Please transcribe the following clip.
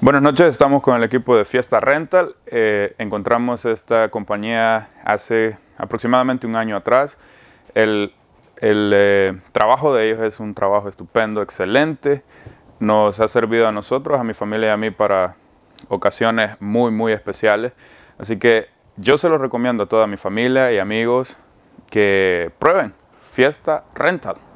Buenas noches, estamos con el equipo de Fiesta Rental. Eh, encontramos esta compañía hace aproximadamente un año atrás. El, eh, trabajo de ellos es un trabajo estupendo, excelente. Nos ha servido a nosotros, a mi familia y a mí para ocasiones muy, muy especiales. Así que yo se lo recomiendo a toda mi familia y amigos que prueben Fiesta Rental.